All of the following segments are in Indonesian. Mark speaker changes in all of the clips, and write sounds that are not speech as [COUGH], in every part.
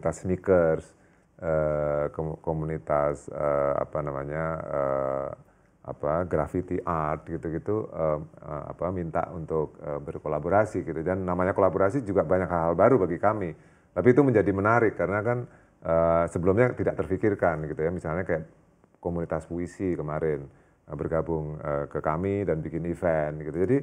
Speaker 1: komunitas sneakers, uh, komunitas uh, apa namanya uh, apa graffiti art gitu-gitu uh, apa minta untuk berkolaborasi gitu dan namanya kolaborasi juga banyak hal-hal baru bagi kami tapi itu menjadi menarik karena kan uh, sebelumnya tidak terfikirkan gitu ya misalnya kayak komunitas puisi kemarin uh, bergabung ke kami dan bikin event gitu jadi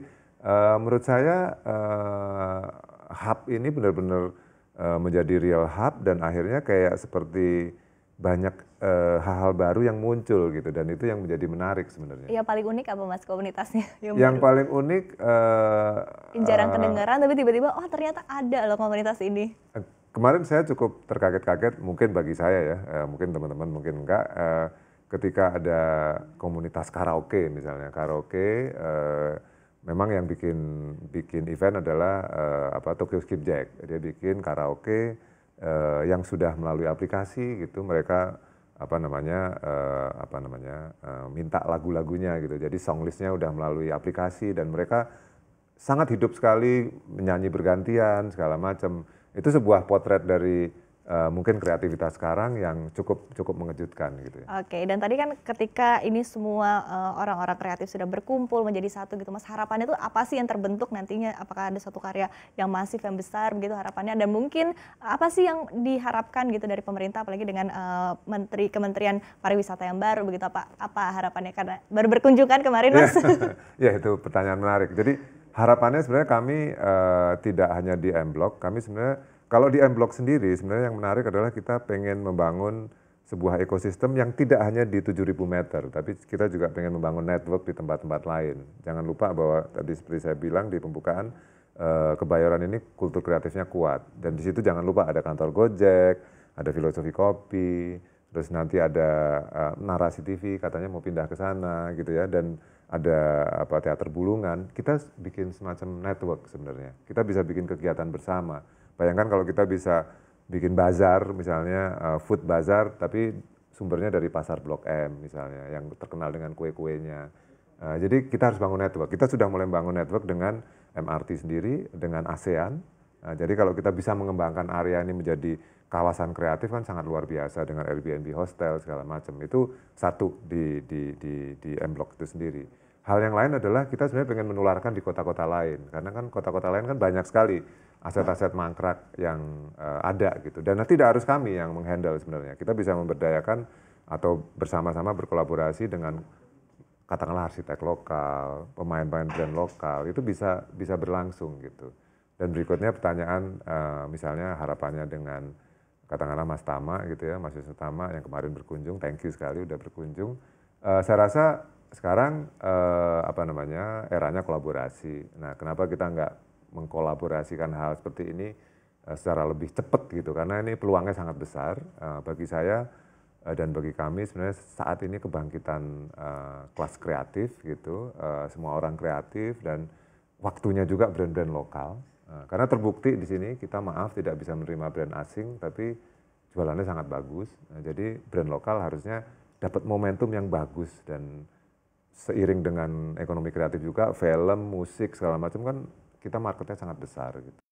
Speaker 1: uh, menurut saya uh, hub ini benar-benar Eh, menjadi real hub dan akhirnya kayak seperti banyak eh, hal-hal uh, baru yang muncul gitu dan itu yang menjadi menarik sebenarnya.
Speaker 2: Iya paling unik apa mas komunitasnya? [LAUGHS] Yang, yang
Speaker 1: paling unik. Uh, jarang uh, kedengaran
Speaker 2: tapi tiba-tiba oh ternyata ada loh komunitas ini.
Speaker 1: Kemarin saya cukup terkaget-kaget mungkin bagi saya ya uh, mungkin teman-teman mungkin enggak uh, ketika ada komunitas karaoke misalnya karaoke. Uh, memang yang bikin bikin event adalah uh, apa Tokyo Skip Jack. Dia bikin karaoke uh, yang sudah melalui aplikasi gitu mereka apa namanya uh, apa namanya uh, minta lagu-lagunya gitu. Jadi song listnya udah melalui aplikasi dan mereka sangat hidup sekali menyanyi bergantian segala macam. Itu sebuah potret dari uh, mungkin kreativitas sekarang yang cukup cukup mengejutkan gitu
Speaker 2: ya. Oke, dan tadi kan ketika ini semua eh, orang-orang uh, kreatif sudah berkumpul menjadi satu gitu Mas, harapannya itu apa sih yang terbentuk nantinya? Apakah ada suatu karya yang masif yang besar begitu harapannya dan mungkin apa sih yang diharapkan gitu dari pemerintah apalagi dengan uh, menteri Kementerian Pariwisata yang baru begitu apa apa harapannya karena baru berkunjung kan kemarin Mas.
Speaker 1: [LAUGHS] ya itu pertanyaan menarik. Jadi harapannya sebenarnya kami uh, tidak hanya di M Block, kami sebenarnya kalau di M-Block sendiri sebenarnya yang menarik adalah kita pengen membangun sebuah ekosistem yang tidak hanya di 7000 meter, tapi kita juga pengen membangun network di tempat-tempat lain. Jangan lupa bahwa tadi seperti saya bilang di pembukaan, eh, kebayoran ini kultur kreatifnya kuat. Dan di situ jangan lupa ada kantor Gojek, ada filosofi kopi, terus nanti ada eh, narasi TV katanya mau pindah ke sana gitu ya, dan ada apa teater bulungan. Kita bikin semacam network sebenarnya. Kita bisa bikin kegiatan bersama Bayangkan kalau kita bisa bikin bazar misalnya uh, food bazar tapi sumbernya dari pasar Blok M misalnya yang terkenal dengan kue-kuenya. Uh, jadi kita harus bangun network. Kita sudah mulai bangun network dengan MRT sendiri, dengan ASEAN. Uh, jadi kalau kita bisa mengembangkan area ini menjadi kawasan kreatif kan sangat luar biasa dengan Airbnb hostel segala macam. Itu satu di di di di M Blok itu sendiri. Hal yang lain adalah kita sebenarnya pengen menularkan di kota-kota lain karena kan kota-kota lain kan banyak sekali aset-aset mangkrak yang uh, ada gitu. Dan tidak harus kami yang menghandle sebenarnya. Kita bisa memberdayakan atau bersama-sama berkolaborasi dengan katakanlah arsitek lokal, pemain-pemain brand lokal itu bisa bisa berlangsung gitu. Dan berikutnya pertanyaan uh, misalnya harapannya dengan katakanlah Mas Tama gitu ya, Mas Yusuf Tama yang kemarin berkunjung, thank you sekali udah berkunjung. Uh, saya rasa sekarang eh, apa namanya eranya kolaborasi. Nah, kenapa kita nggak mengkolaborasikan hal seperti ini eh, secara lebih cepat gitu karena ini peluangnya sangat besar eh, bagi saya eh, dan bagi kami sebenarnya saat ini kebangkitan kelas kreatif gitu semua orang kreatif dan waktunya juga brand-brand lokal karena terbukti di sini kita maaf tidak bisa menerima brand asing tapi jualannya sangat bagus nah, jadi brand lokal harusnya dapat momentum yang bagus dan seiring dengan ekonomi kreatif juga film musik segala macam kan kita marketnya sangat besar gitu